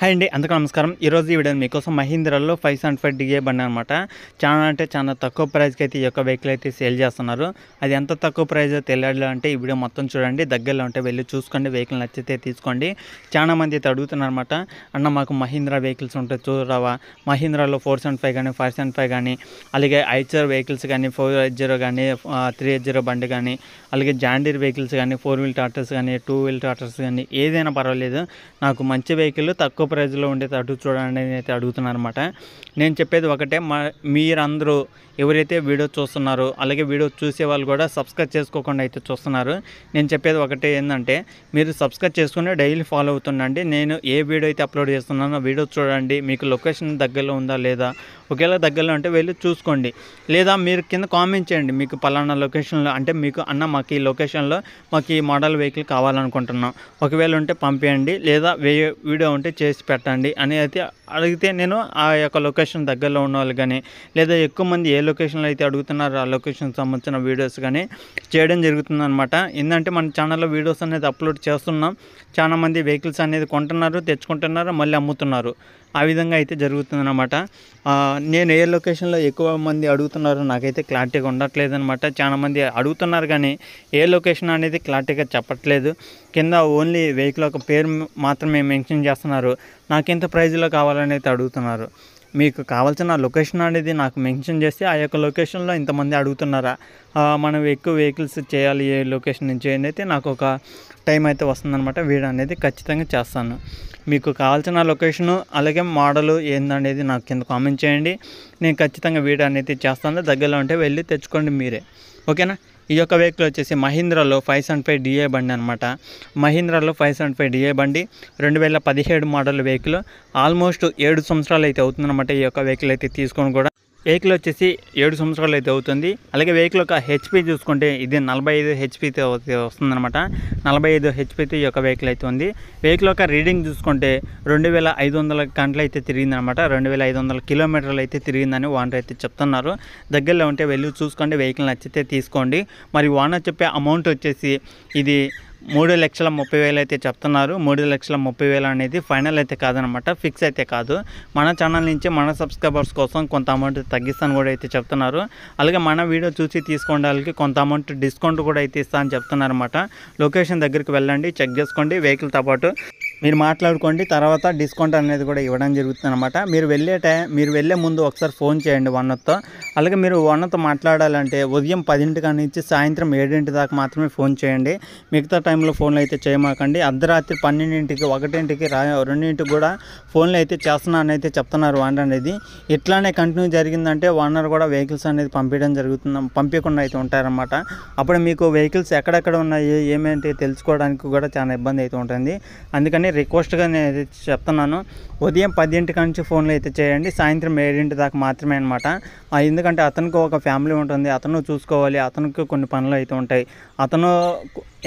hi అండి అందుకు నమస్కారం ఈరోజు ఈ వీడియో మీకోసం మహీంద్రాలో ఫైవ్ సెవెంటీ ఫైవ్ డిఏ బండి అనమాట చాలా అంటే చాలా తక్కువ ప్రైస్కి అయితే ఈ యొక్క వెహికల్ అయితే సేల్ చేస్తున్నారు అది ఎంత తక్కువ ప్రైస్ తెలియాలి అంటే ఈ వీడియో మొత్తం చూడండి దగ్గరలో ఉంటే వెళ్ళి చూసుకోండి వెహికల్ నచ్చితే తీసుకోండి చాలా మంది అయితే అడుగుతున్నారు అనమాట అన్న మాకు మహీంద్రా వెహికల్స్ ఉంటే చూడరావా మహీంద్రాలో ఫోర్ సెవెంటీ ఫైవ్ కానీ ఫైవ్ సెవెంటీ ఫైవ్ కానీ అలాగే ఐచర్ వెహికల్స్ కానీ ఫోర్ ఎయిట్ జీరో కానీ త్రీ ఎయిట్ జీరో బండి కానీ అలాగే జాండీర్ వెహికల్స్ కానీ ఫోర్ వీల్ టాటర్స్ కానీ టూ వీల్ టాటర్స్ కానీ ఏదైనా పర్వాలేదు నాకు మంచి వెహికల్ తక్కువ ప్రైజ్లో ఉండేది అటు చూడండి అని అయితే అడుగుతున్నారు నేను చెప్పేది ఒకటే మా మీరందరూ ఎవరైతే వీడియో చూస్తున్నారో అలాగే వీడియో చూసే వాళ్ళు కూడా సబ్స్క్రైబ్ చేసుకోకుండా అయితే చూస్తున్నారు నేను చెప్పేది ఒకటే ఏంటంటే మీరు సబ్స్క్రైబ్ చేసుకుని డైలీ ఫాలో అవుతుండండి నేను ఏ వీడియో అయితే అప్లోడ్ చేస్తున్నానో వీడియో చూడండి మీకు లొకేషన్ దగ్గరలో ఉందా లేదా ఒకవేళ దగ్గరలో అంటే వెళ్ళి చూసుకోండి లేదా మీరు కింద కామెంట్ చేయండి మీకు పలానా లొకేషన్లో అంటే మీకు అన్న మాకు ఈ లొకేషన్లో మాకు ఈ మోడల్ వెహికల్ కావాలనుకుంటున్నాం ఒకవేళ ఉంటే పంపేయండి లేదా వీడియో ఉంటే చేసి పెట్టండి అని అయితే అడిగితే నేను ఆ యొక్క లొకేషన్ దగ్గరలో ఉన్న వాళ్ళు కానీ లేదా ఎక్కువ మంది ఏ లొకేషన్లో అయితే అడుగుతున్నారు ఆ లొకేషన్ సంబంధించిన వీడియోస్ కానీ చేయడం జరుగుతుంది అనమాట ఏంటంటే మన ఛానల్లో వీడియోస్ అనేది అప్లోడ్ చేస్తున్నాం చాలామంది వెహికల్స్ అనేది కొంటున్నారు తెచ్చుకుంటున్నారు మళ్ళీ అమ్ముతున్నారు ఆ విధంగా అయితే జరుగుతుందన్నమాట నేను ఏ లొకేషన్లో ఎక్కువ మంది అడుగుతున్నారో నాకైతే క్లారిటీగా ఉండట్లేదు అనమాట చాలామంది అడుగుతున్నారు కానీ ఏ లొకేషన్ అనేది క్లారిటీగా చెప్పట్లేదు కింద ఓన్లీ వెహికల్ ఒక పేరు మాత్రమే మెన్షన్ చేస్తున్నారు నాకెంత ప్రైజ్లో కావాలని అయితే అడుగుతున్నారు మీకు కావాల్సిన లొకేషన్ అనేది నాకు మెన్షన్ చేస్తే ఆ యొక్క లొకేషన్లో ఇంతమంది అడుగుతున్నారా మనం ఎక్కువ వెహికల్స్ చేయాలి ఏ లొకేషన్ నుంచి అయితే నాకు ఒక టైం అయితే వస్తుందన్నమాట వీడియో అనేది ఖచ్చితంగా చేస్తాను మీకు కావాల్సిన లొకేషను అలాగే మోడలు ఏందనేది నాకు కింద కామెంట్ చేయండి నేను ఖచ్చితంగా వీడియో అనేది చేస్తాను దగ్గరలో ఉంటే వెళ్ళి తెచ్చుకోండి మీరే ఓకేనా ఈ యొక్క వెహికల్ వచ్చేసి మహీంద్రాలో ఫైవ్ సెవెన్ ఫైవ్ డిఏ బండి అనమాట మహీంద్రాలో ఫైవ్ సెవెన్ ఫైవ్ డిఏ బండి రెండు వేల పదిహేడు మోడల్ వెహికల్ ఆల్మోస్ట్ ఏడు సంవత్సరాలు అయితే అవుతుందన్నమాట ఈ యొక్క వెహికల్ అయితే తీసుకొని కూడా వెహికల్ వచ్చేసి ఏడు సంవత్సరాలు అయితే అవుతుంది అలాగే వెహికల్ యొక్క హెచ్పి చూసుకుంటే ఇది నలభై ఐదు హెచ్పితో అనమాట నలభై ఐదు హెచ్పితో ఈ యొక్క వెహికల్ అయితే ఉంది వెహికల్ యొక్క రీడింగ్ చూసుకుంటే రెండు వేల ఐదు వందల గంటలు అయితే తిరిగిందనమాట రెండు వేల ఐదు వందల కిలోమీటర్లు అయితే తిరిగిందని ఓనర్ అయితే చెప్తున్నారు దగ్గరలో ఉంటే వెళ్ళి చూసుకోండి వెహికల్ నచ్చితే తీసుకోండి మరి ఓనర్ చెప్పే అమౌంట్ వచ్చేసి ఇది మూడు లక్షల ముప్పై వేలు అయితే చెప్తున్నారు మూడు లక్షల ముప్పై వేలు అనేది ఫైనల్ అయితే కాదనమాట ఫిక్స్ అయితే కాదు మన ఛానల్ నుంచి మన సబ్స్క్రైబర్స్ కోసం కొంత అమౌంట్ తగ్గిస్తాను కూడా అయితే చెప్తున్నారు అలాగే మన వీడియో చూసి తీసుకోవడానికి కొంత అమౌంట్ డిస్కౌంట్ కూడా అయితే ఇస్తా అని చెప్తున్నారన్నమాట లొకేషన్ దగ్గరికి వెళ్ళండి చెక్ చేసుకోండి వెహికల్తో పాటు మీరు మాట్లాడుకోండి తర్వాత డిస్కౌంట్ అనేది కూడా ఇవ్వడం జరుగుతుంది అనమాట మీరు వెళ్ళే టైం మీరు వెళ్ళే ముందు ఒకసారి ఫోన్ చేయండి వన్నతో అలాగే మీరు వన్నతో మాట్లాడాలంటే ఉదయం పదింటికా నుంచి సాయంత్రం ఏడింటి దాకా మాత్రమే ఫోన్ చేయండి మిగతా టైంలో ఫోన్లు అయితే చేయమాకండి అర్ధరాత్రి పన్నెండింటికి ఒకటింటికి రా రెండింటికి కూడా ఫోన్లు అయితే చేస్తున్నానని అయితే చెప్తున్నారు వన్ అనేది ఇట్లానే కంటిన్యూ జరిగిందంటే ఓనర్ కూడా వెహికల్స్ అనేది పంపించడం జరుగుతుంది పంపించకుండా అయితే ఉంటారనమాట అప్పుడు మీకు వెహికల్స్ ఎక్కడెక్కడ ఉన్నాయి ఏమేంటి తెలుసుకోవడానికి కూడా చాలా ఇబ్బంది అయితే ఉంటుంది అందుకని రిక్వెస్ట్గా నేను చెప్తున్నాను ఉదయం పదింటి నుంచి ఫోన్లు అయితే చేయండి సాయంత్రం ఏడింటి దాకా మాత్రమే అనమాట ఎందుకంటే అతనికి ఒక ఫ్యామిలీ ఉంటుంది అతను చూసుకోవాలి అతనికి కొన్ని పనులు అయితే ఉంటాయి అతను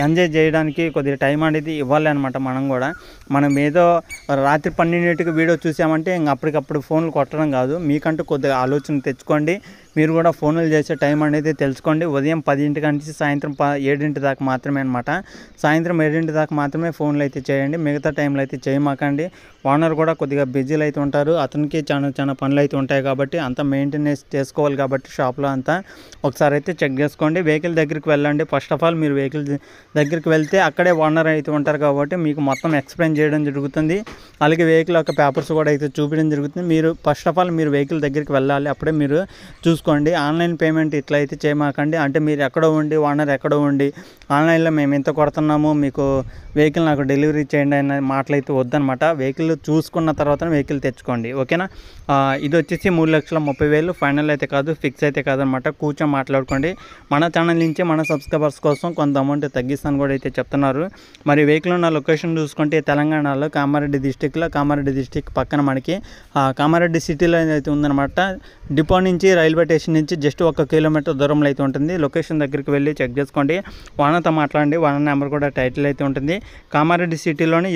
ఎంజాయ్ చేయడానికి కొద్దిగా టైం అనేది ఇవ్వాలి అనమాట మనం కూడా మనం ఏదో రాత్రి పన్నెండింటికి వీడియో చూసామంటే ఇంక అప్పటికప్పుడు ఫోన్లు కొట్టడం కాదు మీకంటూ కొద్దిగా ఆలోచన తెచ్చుకోండి మీరు కూడా ఫోన్లు చేసే టైం అనేది తెలుసుకోండి ఉదయం పదింటి నుంచి సాయంత్రం ప ఏడింటి దాకా మాత్రమే అనమాట సాయంత్రం ఏడింటి దాకా మాత్రమే ఫోన్లు అయితే చేయండి మిగతా టైంలో అయితే చేయమాకండి ఓనర్ కూడా కొద్దిగా బిజీలు అయితే ఉంటారు అతనికి చాలా చాలా పనులు అయితే ఉంటాయి కాబట్టి అంత మెయింటెనెన్స్ చేసుకోవాలి కాబట్టి షాప్లో అంతా ఒకసారి అయితే చెక్ చేసుకోండి వెహికల్ దగ్గరికి వెళ్ళండి ఫస్ట్ ఆఫ్ ఆల్ మీరు వెహికల్ దగ్గరికి వెళ్తే అక్కడే ఓనర్ అయితే ఉంటారు కాబట్టి మీకు మొత్తం ఎక్స్ప్లెయిన్ చేయడం జరుగుతుంది అలాగే వెహికల్ యొక్క పేపర్స్ కూడా అయితే చూపించడం జరుగుతుంది మీరు ఫస్ట్ ఆఫ్ ఆల్ మీరు వెహికల్ దగ్గరికి వెళ్ళాలి అప్పుడే మీరు చూసుకో చూసుకోండి ఆన్లైన్ పేమెంట్ ఇట్లా అయితే చేయమాకండి అంటే మీరు ఎక్కడో ఉండి ఓనర్ ఎక్కడో ఉండి ఆన్లైన్లో మేము ఎంత కొడుతున్నాము మీకు వెహికల్ నాకు డెలివరీ చేయండి అనే మాటలు అయితే వద్దనమాట వెహికల్ చూసుకున్న తర్వాత వెహికల్ తెచ్చుకోండి ఓకేనా ఇది వచ్చేసి మూడు లక్షల ముప్పై వేలు ఫైనల్ అయితే కాదు ఫిక్స్ అయితే కాదనమాట కూర్చొని మాట్లాడుకోండి మన ఛానల్ నుంచి మన సబ్స్క్రైబర్స్ కోసం కొంత అమౌంట్ తగ్గిస్తాను కూడా అయితే చెప్తున్నారు మరి వెహికల్ ఉన్న లొకేషన్ చూసుకుంటే తెలంగాణలో కామారెడ్డి డిస్టిక్లో కామారెడ్డి డిస్టిక్ పక్కన మనకి కామారెడ్డి సిటీలో అయితే ఉందన్నమాట డిపో నుంచి రైల్వే స్టేషన్ నుంచి జస్ట్ ఒక కిలోమీటర్ దూరంలో అయితే ఉంటుంది లొకేషన్ దగ్గరికి వెళ్ళి చెక్ చేసుకోండి వానతో మాట్లాడండి వాన నెంబర్ కూడా టైటిల్ అయితే ఉంటుంది కామారెడ్డి సిటీలోని